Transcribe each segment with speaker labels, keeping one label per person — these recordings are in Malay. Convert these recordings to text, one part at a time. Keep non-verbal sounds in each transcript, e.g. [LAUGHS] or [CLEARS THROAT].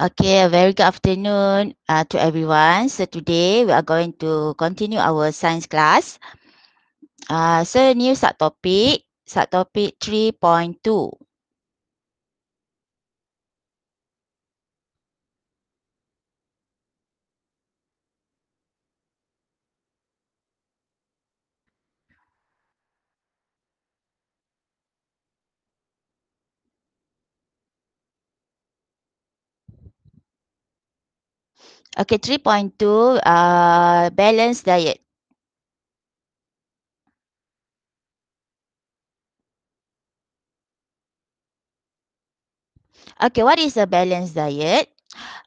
Speaker 1: Okay, a very good afternoon uh, to everyone. So today we are going to continue our science class. Uh, so new subtopic, subtopic Okay, 3.2, uh, balanced diet. Okay, what is a balanced diet?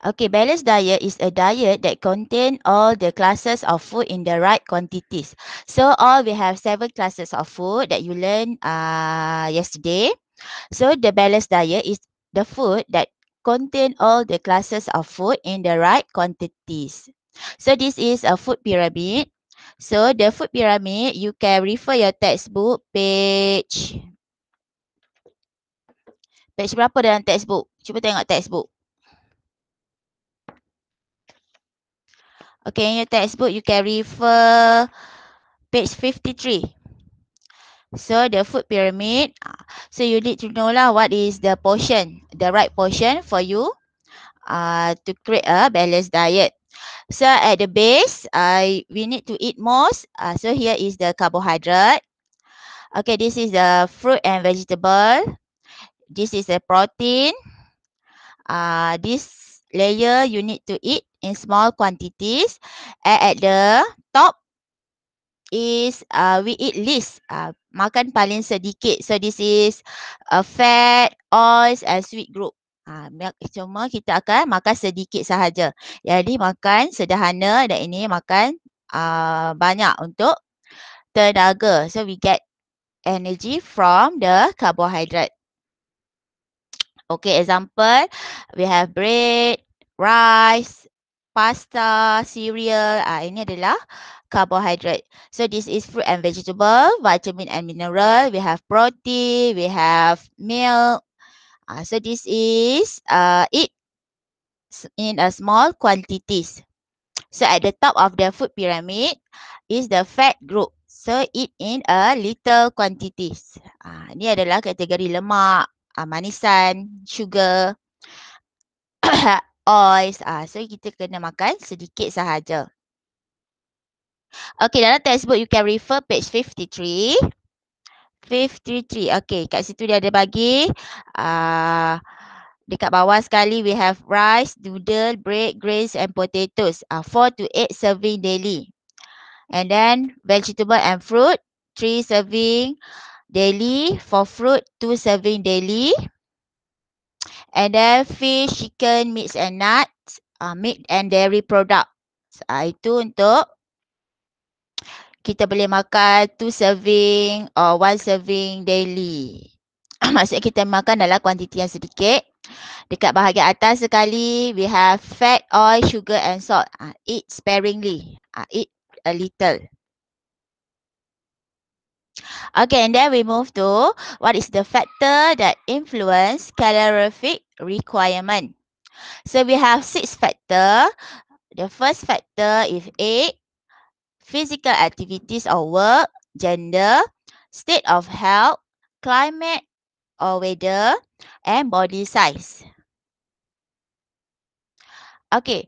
Speaker 1: Okay, balanced diet is a diet that contain all the classes of food in the right quantities. So all we have seven classes of food that you learned uh, yesterday. So the balanced diet is the food that contain all the classes of food in the right quantities. So this is a food pyramid. So the food pyramid, you can refer your textbook page. Page berapa dalam textbook? Cuba tengok textbook. Okay, in your textbook, you can refer page 53. So the food pyramid, ah, so you need to know lah what is the portion the right portion for you uh, to create a balanced diet. So at the base, I uh, we need to eat most. Uh, so here is the carbohydrate. Okay, this is the fruit and vegetable. This is the protein. Uh, this layer you need to eat in small quantities. At at the is uh, we eat least. Uh, makan paling sedikit. So this is uh, fat, oils and sweet group. Ah Uh, cuma kita akan makan sedikit sahaja. Jadi makan sederhana dan ini makan uh, banyak untuk tenaga. So we get energy from the carbohydrate. Okay, example, we have bread, rice, pasta, cereal. Ah, uh, ini adalah carbohydrate. So this is fruit and vegetable, vitamin and mineral. We have protein, we have milk. Uh, so this is uh, eat in a small quantities. So at the top of the food pyramid is the fat group. So eat in a little quantities. Uh, ini adalah kategori lemak, uh, manisan, sugar, [COUGHS] oils. Uh, so kita kena makan sedikit sahaja. Okay, dalam textbook you can refer page 53. 53. Okay, kat situ dia ada bagi. Uh, dekat bawah sekali we have rice, noodle, bread, grains and potatoes. Uh, four to eight serving daily. And then vegetable and fruit. three serving daily. For fruit, two serving daily. And then fish, chicken, meats and nuts. Uh, meat and dairy products. Uh, itu untuk kita boleh makan two serving or one serving daily. [CLEARS THROAT] Maksudnya kita makan adalah kuantiti yang sedikit. Dekat bahagian atas sekali, we have fat, oil, sugar and salt. Uh, eat sparingly. Uh, eat a little. Okay, and then we move to what is the factor that influence calorific requirement. So we have six factor. The first factor is age physical activities or work, gender, state of health, climate or weather, and body size. Okay,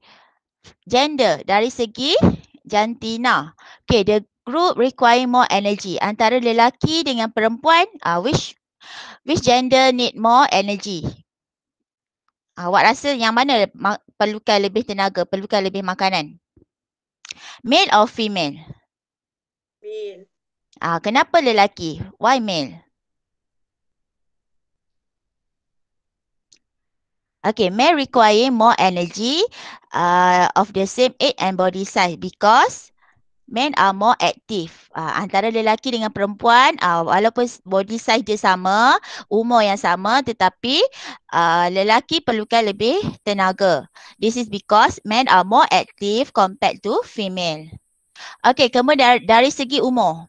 Speaker 1: gender dari segi jantina. Okay, the group require more energy. Antara lelaki dengan perempuan, uh, which which gender need more energy? Uh, awak rasa yang mana perlukan lebih tenaga, perlukan lebih makanan? Male or female? Male. Ah, kenapa lelaki? Why male? Okay, male require more energy uh, of the same age and body size because men are more active. Uh, antara lelaki dengan perempuan uh, walaupun body size dia sama, umur yang sama tetapi uh, lelaki perlukan lebih tenaga. This is because men are more active compared to female. Okay, kemudian dari, dari segi umur.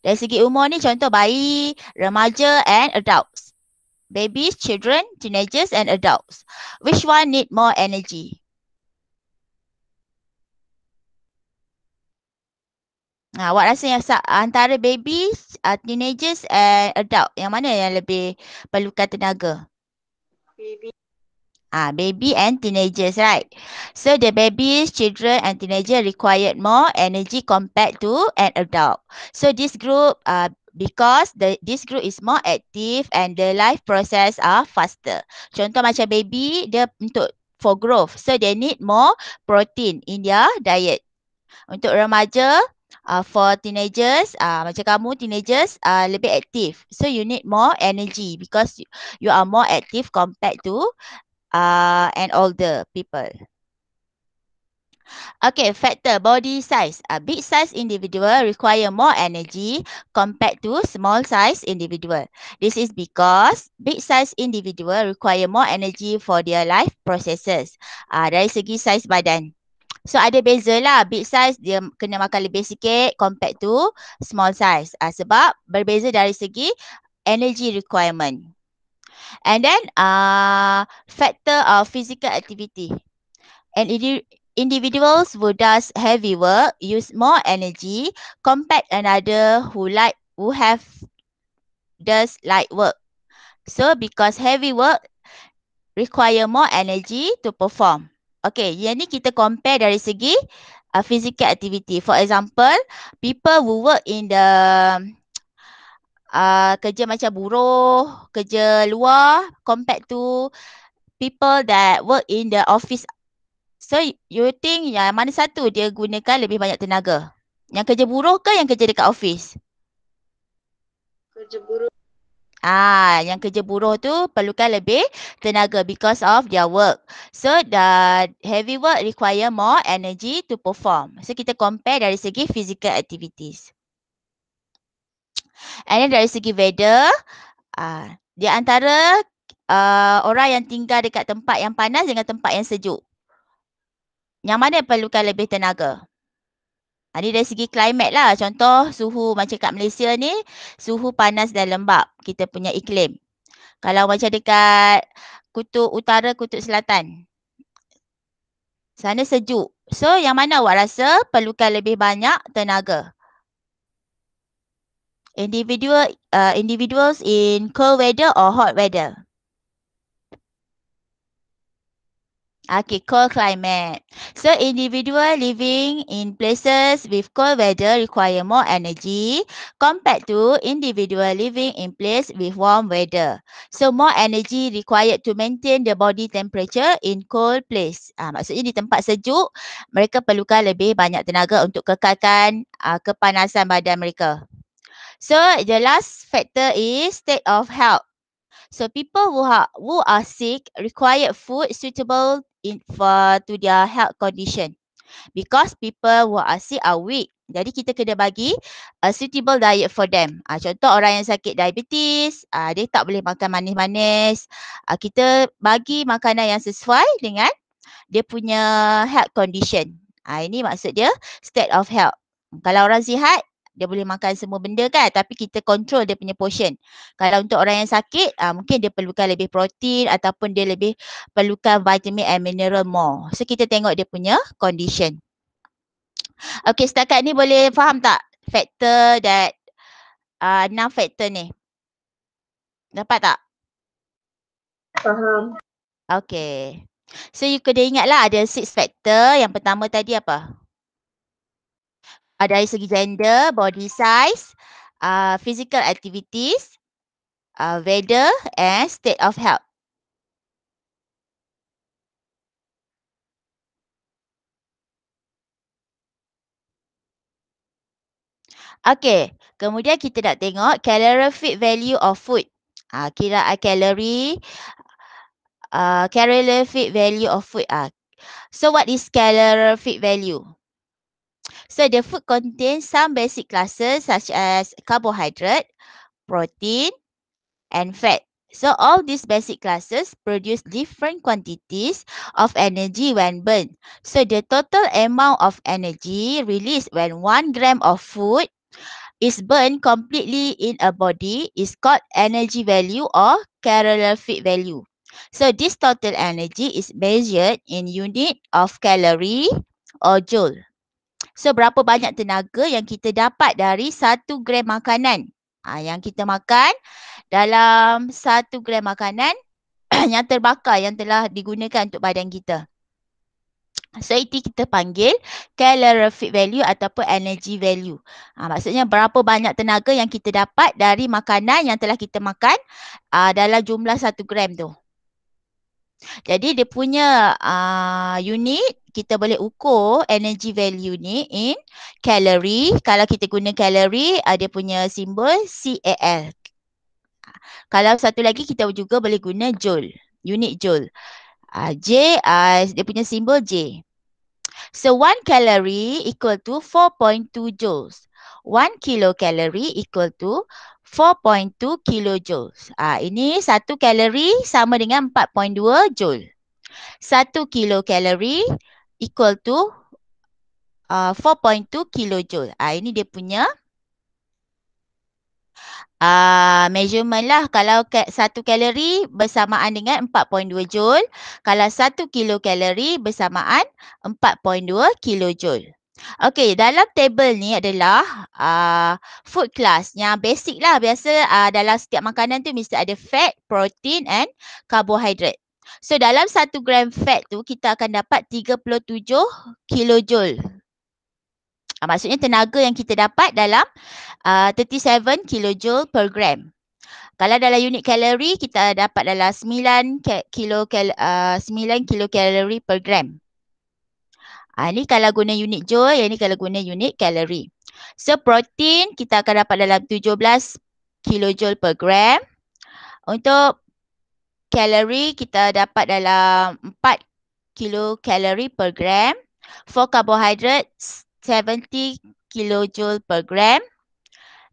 Speaker 1: Dari segi umur ni contoh bayi, remaja and adults. Babies, children, teenagers and adults. Which one need more energy? Ha, awak rasa yang antara baby, uh, teenagers and adult yang mana yang lebih perlukan tenaga? Baby. Ah, baby and teenagers, right? So the babies, children and teenagers required more energy compared to an adult. So this group, uh, because the this group is more active and the life process are faster. Contoh macam baby, dia untuk for growth. So they need more protein in their diet. Untuk remaja, uh, for teenagers uh, macam kamu teenagers uh, lebih aktif so you need more energy because you, are more active compared to uh, and older people Okay, factor body size. A big size individual require more energy compared to small size individual. This is because big size individual require more energy for their life processes. Ah, uh, dari segi size badan. So ada beza lah big size dia kena makan lebih sikit compact to small size uh, sebab berbeza dari segi energy requirement. And then uh, factor of physical activity. And individuals who does heavy work use more energy compact another who like who have does light work. So because heavy work require more energy to perform. Okay, yang ni kita compare dari segi uh, physical activity. For example, people who work in the uh, kerja macam buruh, kerja luar compared to people that work in the office. So, you think yang mana satu dia gunakan lebih banyak tenaga? Yang kerja buruh ke yang kerja dekat office? Kerja buruh. Ah, yang kerja buruh tu perlukan lebih tenaga because of their work. So the heavy work require more energy to perform. So kita compare dari segi physical activities. And then dari segi weather, ah, di antara uh, orang yang tinggal dekat tempat yang panas dengan tempat yang sejuk. Yang mana perlukan lebih tenaga? ini ah, dari segi klimat lah. Contoh suhu macam kat Malaysia ni, suhu panas dan lembap. Kita punya iklim. Kalau macam dekat kutub utara, kutub selatan. Sana sejuk. So yang mana awak rasa perlukan lebih banyak tenaga? Individual uh, individuals in cold weather or hot weather? Okay, cold climate. So, individual living in places with cold weather require more energy compared to individual living in place with warm weather. So, more energy required to maintain the body temperature in cold place. Uh, maksudnya di tempat sejuk, mereka perlukan lebih banyak tenaga untuk kekalkan uh, kepanasan badan mereka. So, the last factor is state of health. So people who are, ha-, who are sick require food suitable in for to their health condition because people who are sick are weak jadi kita kena bagi a suitable diet for them. Ha, contoh orang yang sakit diabetes, ha, dia tak boleh makan manis-manis. Ha, kita bagi makanan yang sesuai dengan dia punya health condition. Ha, ini maksud dia state of health. Kalau orang sihat, dia boleh makan semua benda kan tapi kita control dia punya portion. Kalau untuk orang yang sakit uh, mungkin dia perlukan lebih protein ataupun dia lebih perlukan vitamin and mineral more. So kita tengok dia punya condition. Okay setakat ni boleh faham tak factor that uh, enam factor ni? Dapat tak? Faham. Okay. So you kena ingat lah ada six factor. Yang pertama tadi apa? uh, dari segi gender, body size, uh, physical activities, uh, weather and state of health. Okay, kemudian kita nak tengok calorific value of food. Ah Uh, kiraan ah, calorie, ah uh, calorific value of food. Uh. So, what is calorific value? So the food contains some basic classes such as carbohydrate, protein, and fat. So all these basic classes produce different quantities of energy when burned. So the total amount of energy released when 1 gram of food is burned completely in a body is called energy value or calorific value. So this total energy is measured in unit of calorie or joule. seberapa banyak tenaga yang kita dapat dari satu gram makanan. Ha, yang kita makan dalam satu gram makanan [CLEARS THROAT] yang terbakar yang telah digunakan untuk badan kita. So itu kita panggil calorific value ataupun energy value. Ha, maksudnya berapa banyak tenaga yang kita dapat dari makanan yang telah kita makan uh, dalam jumlah satu gram tu. Jadi dia punya uh, unit kita boleh ukur energy value ni in calorie. Kalau kita guna calorie uh, dia punya simbol CAL. Kalau satu lagi kita juga boleh guna joule, unit joule. Uh, J uh, dia punya simbol J. So one calorie equal to 4.2 joules. One kilo calorie equal to 4.2 kilojoule. Ah ini satu kalori sama dengan 4.2 joule. Satu kilokalori equal to uh, ah, 4.2 kilojoule. Ah ini dia punya Uh, measurement lah kalau satu kalori bersamaan dengan 4.2 joule Kalau satu kilo kalori bersamaan 4.2 kilojoule. Okay, dalam table ni adalah uh, food class yang basic lah. Biasa uh, dalam setiap makanan tu mesti ada fat, protein and carbohydrate. So dalam satu gram fat tu kita akan dapat 37 kilojoule. Uh, maksudnya tenaga yang kita dapat dalam uh, 37 kilojoule per gram. Kalau dalam unit kalori kita dapat dalam 9 kilo kal- uh, 9 kilo kalori per gram. Ha, ah, ini kalau guna unit joule, yang ini kalau guna unit kalori. So protein kita akan dapat dalam 17 kilojoule per gram. Untuk kalori kita dapat dalam 4 kalori per gram. For carbohydrate, 70 kilojoule per gram.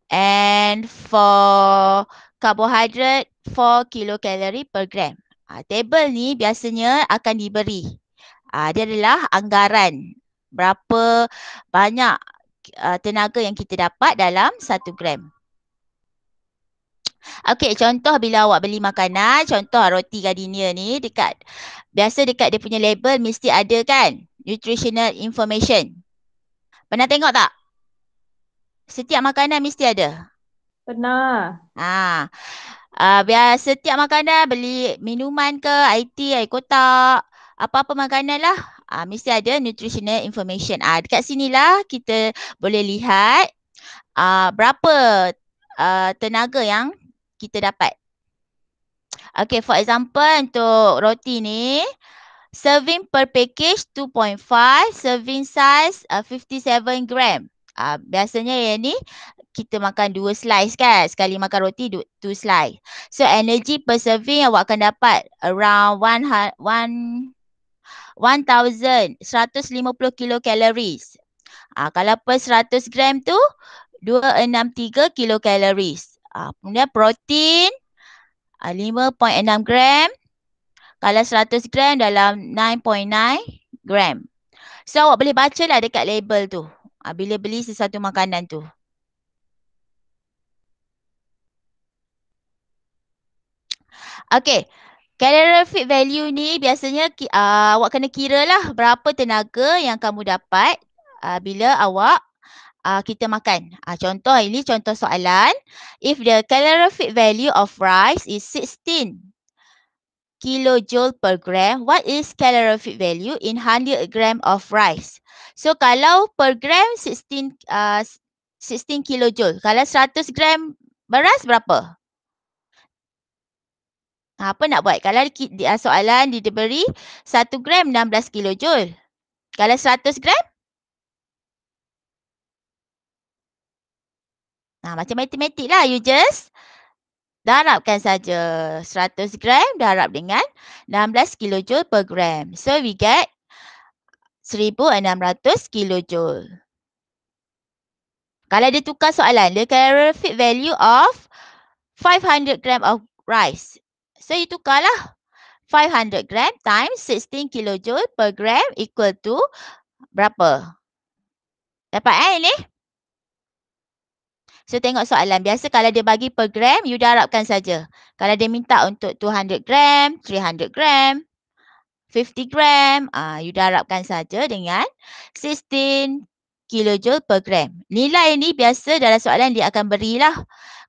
Speaker 1: And for carbohydrate, 4 kalori per gram. Ha, table ni biasanya akan diberi. Uh, dia adalah anggaran berapa banyak uh, tenaga yang kita dapat dalam satu gram. Okey, contoh bila awak beli makanan, contoh ah, roti gardenia ni dekat biasa dekat dia punya label mesti ada kan nutritional information. Pernah tengok tak? Setiap makanan mesti ada. Pernah. Ah. Uh, biasa setiap makanan beli minuman ke, air tea, air kotak, apa-apa makanan lah uh, mesti ada nutritional information. Uh, dekat sinilah kita boleh lihat uh, berapa uh, tenaga yang kita dapat. Okay for example untuk roti ni serving per package 2.5 serving size uh, 57 gram. Uh, biasanya yang ni kita makan dua slice kan. Sekali makan roti dua slice. So energy per serving awak akan dapat around one one 1150 kilokalories. Ah kalau per 100 gram tu 263 kilokalories. Ah kemudian protein 5.6 ah, gram. Kalau 100 gram dalam 9.9 gram. So awak boleh baca lah dekat label tu. Ah bila beli sesuatu makanan tu. Okay. Calorific value ni biasanya uh, awak kena kira lah berapa tenaga yang kamu dapat uh, bila awak uh, kita makan. Uh, contoh ini contoh soalan. If the calorific value of rice is 16 kilojoule per gram, what is calorific value in 100 gram of rice? So kalau per gram 16, uh, 16 kilojoule. Kalau 100 gram beras berapa? Ha, apa nak buat? Kalau ah, soalan dia beri 1 gram 16 kilojoule. Kalau 100 gram? Ha, macam matematik lah. You just darabkan saja 100 gram darab dengan 16 kilojoule per gram. So we get 1600 kilojoule. Kalau dia tukar soalan, the calorific value of 500 gram of rice. So you tukarlah 500 gram times 16 kilojoule per gram equal to berapa? Dapat eh ini? So tengok soalan. Biasa kalau dia bagi per gram, you darabkan saja. Kalau dia minta untuk 200 gram, 300 gram. 50 gram, uh, you darabkan saja dengan 16 kilojoule per gram. Nilai ini biasa dalam soalan dia akan berilah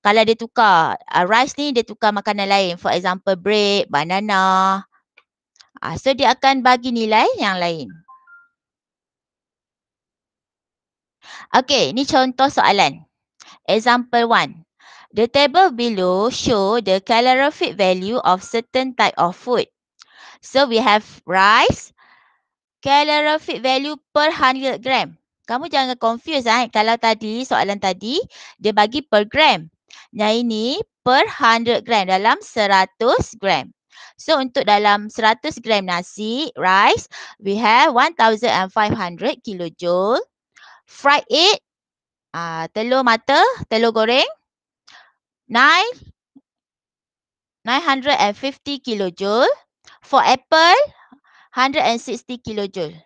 Speaker 1: kalau dia tukar uh, rice ni dia tukar makanan lain for example bread banana uh, so dia akan bagi nilai yang lain Okay, ni contoh soalan. Example one. The table below show the calorific value of certain type of food. So we have rice. Calorific value per 100 gram. Kamu jangan confuse kan. Eh? Kalau tadi, soalan tadi, dia bagi per gram. Yang ini per 100 gram dalam 100 gram. So untuk dalam 100 gram nasi, rice, we have 1500 kilojoule. Fried egg, uh, telur mata, telur goreng, 9, 950 kilojoule. For apple, 160 kilojoule.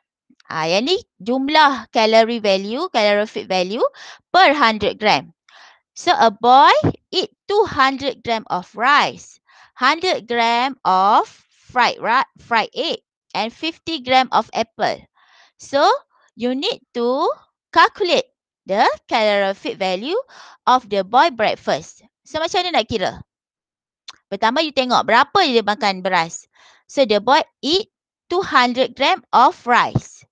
Speaker 1: Ah, yang ni jumlah calorie value, calorific value per 100 gram. So a boy eat 200 gram of rice, 100 gram of fried right, fried egg, and 50 gram of apple. So you need to calculate the calorific value of the boy breakfast. So macam mana nak kira? Pertama you tengok berapa dia makan beras. So the boy eat 200 gram of rice.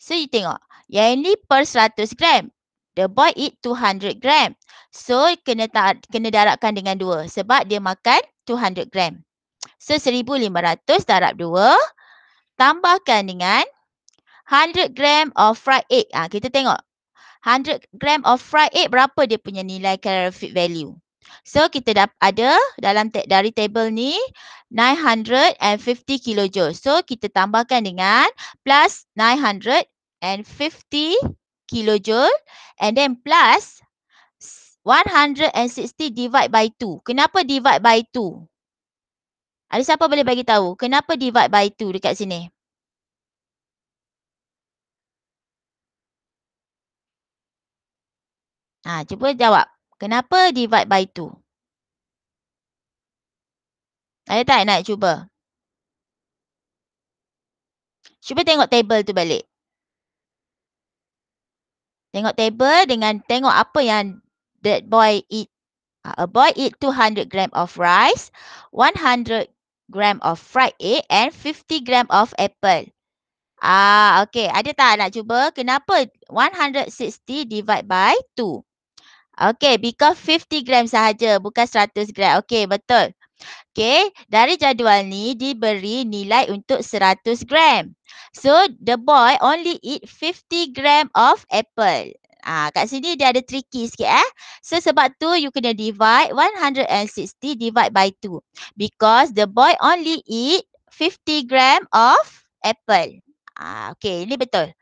Speaker 1: So you tengok. Yang ni per 100 gram. The boy eat 200 gram. So kena ta- kena darabkan dengan 2 sebab dia makan 200 gram. So 1500 darab 2 tambahkan dengan 100 gram of fried egg. Ah kita tengok. 100 gram of fried egg berapa dia punya nilai calorific value. So kita dah ada dalam te- dari table ni 950 kilojoules. So kita tambahkan dengan plus 950 kilojoule and then plus 160 divide by 2. Kenapa divide by 2? Ada siapa boleh bagi tahu kenapa divide by 2 dekat sini? Ha, cuba jawab. Kenapa divide by 2? Ada tak nak cuba? Cuba tengok table tu balik. Tengok table dengan tengok apa yang that boy eat. Uh, a boy eat 200 gram of rice, 100 gram of fried egg and 50 gram of apple. Ah, uh, okay. Ada tak nak cuba? Kenapa 160 divide by 2? Okay, because 50 gram sahaja bukan 100 gram. Okay, betul. Okay, dari jadual ni diberi nilai untuk 100 gram. So the boy only eat 50 gram of apple. Ah, kat sini dia ada tricky sikit eh. So sebab tu you kena divide 160 divide by 2. Because the boy only eat 50 gram of apple. Ah, okay, ini betul.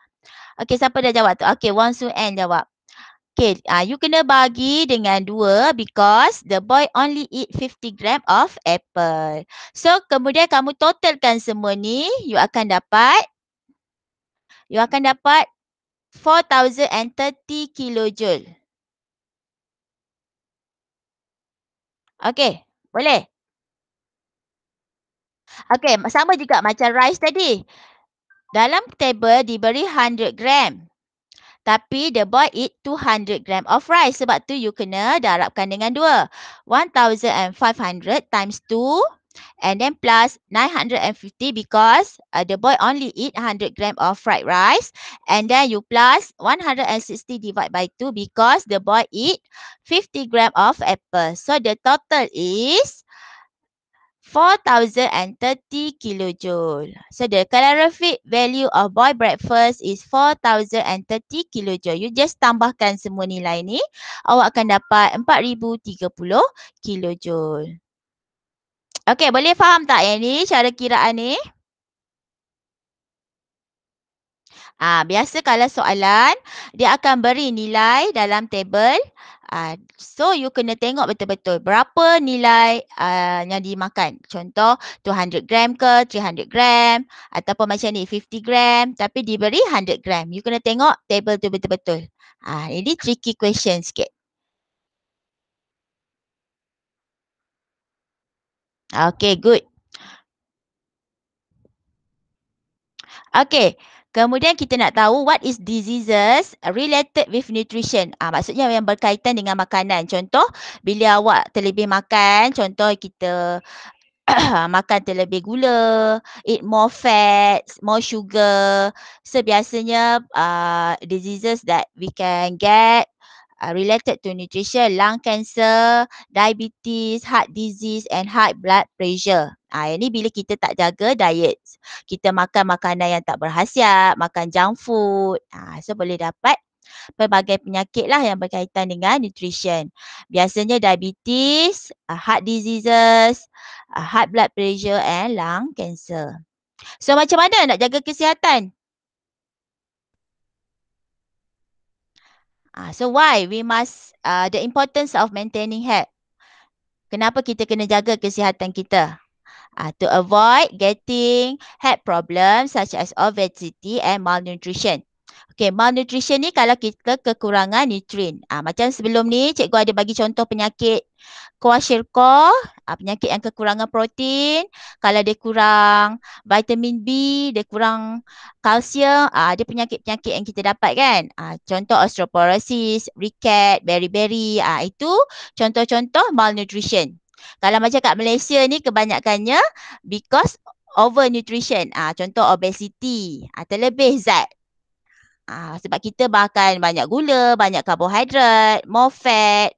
Speaker 1: Okay, siapa dah jawab tu? Okay, Wang Su En jawab. Okay, ah, you kena bagi dengan 2 because the boy only eat 50 gram of apple. So, kemudian kamu totalkan semua ni, you akan dapat you akan dapat 4030 kilojoule. Okay, boleh? Okay, sama juga macam rice tadi. Dalam table diberi 100 gram. Tapi the boy eat 200 gram of rice. Sebab tu you kena darabkan dengan 2. 1,500 times 2. And then plus 950 because uh, the boy only eat 100 gram of fried rice. And then you plus 160 divide by 2 because the boy eat 50 gram of apple. So the total is 4030 kilojoule. So the calorific value of boy breakfast is 4030 kilojoule. You just tambahkan semua nilai ni. Awak akan dapat 4030 kilojoule. Okey, boleh faham tak yang ni cara kiraan ni? Ah, ha, biasa kalau soalan dia akan beri nilai dalam table. ha, so you kena tengok betul-betul berapa nilai uh, yang dimakan. Contoh 200 gram ke 300 gram ataupun macam ni 50 gram tapi diberi 100 gram. You kena tengok table tu betul-betul. Ah, ini tricky question sikit. Okay, good. Okay, kemudian kita nak tahu what is diseases related with nutrition. Ah, maksudnya yang berkaitan dengan makanan. Contoh, bila awak terlebih makan, contoh kita [CLEARS THROAT] makan terlebih gula, eat more fats, more sugar. So biasanya uh, diseases that we can get uh, related to nutrition, lung cancer, diabetes, heart disease and high blood pressure. Ah ha, ini bila kita tak jaga diet. Kita makan makanan yang tak berkhasiat, makan junk food. Ah ha, so boleh dapat pelbagai penyakit lah yang berkaitan dengan nutrition. Biasanya diabetes, uh, heart diseases, uh, high blood pressure and lung cancer. So macam mana nak jaga kesihatan? Ah, uh, so why we must uh, the importance of maintaining health? Kenapa kita kena jaga kesihatan kita? Uh, to avoid getting health problems such as obesity and malnutrition. Okay, malnutrition ni kalau kita kekurangan nutrien. Ah, macam sebelum ni cikgu ada bagi contoh penyakit kwashiorkor, ah, penyakit yang kekurangan protein, kalau dia kurang vitamin B, dia kurang kalsium, ah, ada penyakit-penyakit yang kita dapat kan. Ah, contoh osteoporosis, rickets, beri ah, itu contoh-contoh malnutrition. Kalau macam kat Malaysia ni kebanyakannya because over nutrition, ah, contoh obesity, atau ah, lebih zat. Ah, sebab kita makan banyak gula, banyak karbohidrat, more fat.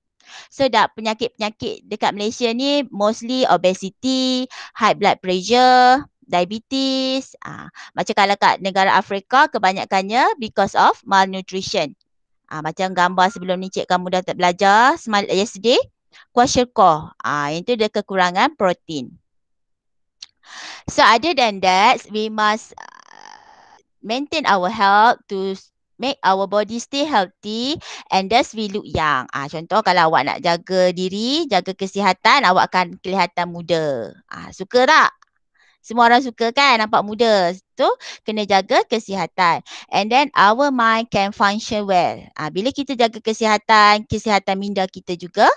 Speaker 1: So dah penyakit-penyakit dekat Malaysia ni mostly obesity, high blood pressure, diabetes. Ah, macam kalau kat negara Afrika kebanyakannya because of malnutrition. Ah, macam gambar sebelum ni cik kamu dah belajar semalam yesterday. Kuasyukoh. Ah, itu dia kekurangan protein. So other than that, we must maintain our health to make our body stay healthy and thus we look young. Ah, contoh kalau awak nak jaga diri, jaga kesihatan, awak akan kelihatan muda. Ah, suka tak? Semua orang suka kan nampak muda. Tu kena jaga kesihatan. And then our mind can function well. Ah, bila kita jaga kesihatan, kesihatan minda kita juga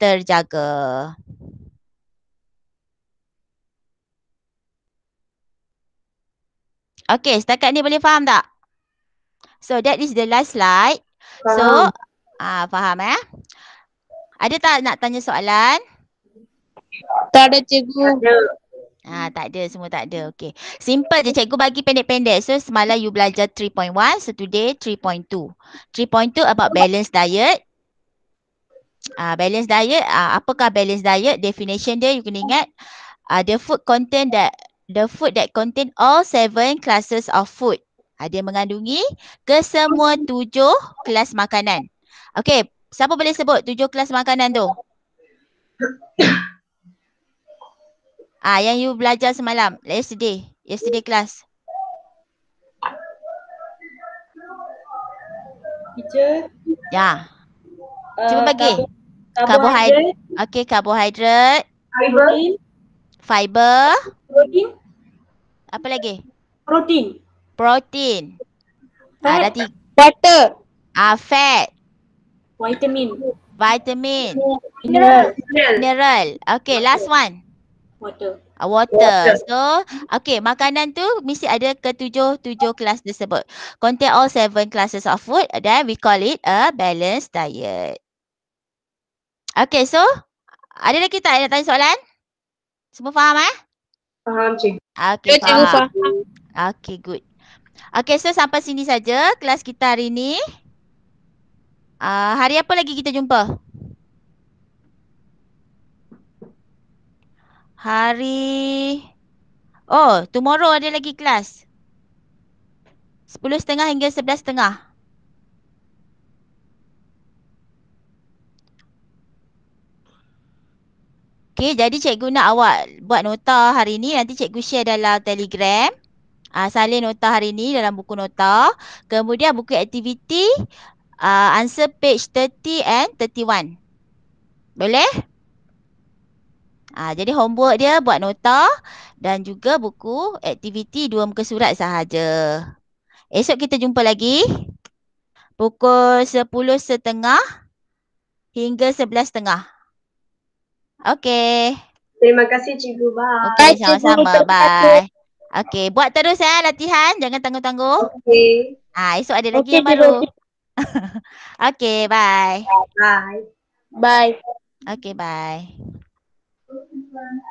Speaker 1: terjaga. Okay, setakat ni boleh faham tak? So, that is the last slide. Faham. So, ah uh, faham eh? Ada tak nak tanya soalan? Tak ada cikgu. Ah, tak ada, semua tak ada. Okay. Simple je cikgu bagi pendek-pendek. So semalam you belajar 3.1, so today 3.2. 3.2 about balance diet. Ah, balance diet, ah, apakah balance diet? Definition dia you kena ingat. Ah, the food content that the food that contain all seven classes of food. Ada ha, dia mengandungi kesemua tujuh kelas makanan. Okay, siapa boleh sebut tujuh kelas makanan tu? [COUGHS] Ah, ha, yang you belajar semalam, yesterday, yesterday class. Teacher. Ya. Cuba uh, bagi. Karbohidrat. Okay, karbohidrat. Protein. Fiber. Protein. Apa lagi? Protein. Protein. Ada ah, tiga. Water. Ah, fat. Vitamin. Vitamin. Mineral. Mineral. Okay, last one. Ah, water. Water. So, okay, makanan tu mesti ada ketujuh-tujuh kelas tersebut. Contain all seven classes of food. Then we call it a balanced diet. Okay, so ada lagi tak nak tanya soalan? Semua faham eh? Faham cikgu. Okay, okay cikgu faham. Okay good. Okay so sampai sini saja kelas kita hari ni. Uh, hari apa lagi kita jumpa? Hari... Oh, tomorrow ada lagi kelas. Sepuluh setengah hingga sebelas setengah. Okey, jadi cikgu nak awak buat nota hari ni nanti cikgu share dalam Telegram. uh, salin nota hari ni dalam buku nota. Kemudian buku aktiviti uh, answer page 30 and 31. Boleh? Ah uh, jadi homework dia buat nota dan juga buku aktiviti dua muka surat sahaja. Esok kita jumpa lagi pukul 10.30 hingga 11.30. Okay. Terima kasih cikgu. Bye. Okay, sama-sama. Bye. Okay, buat terus ya latihan. Jangan tangguh-tangguh. Okay. Ah, esok ada lagi okay, yang baru. [LAUGHS] okay, bye. Bye. Bye. Okay, bye.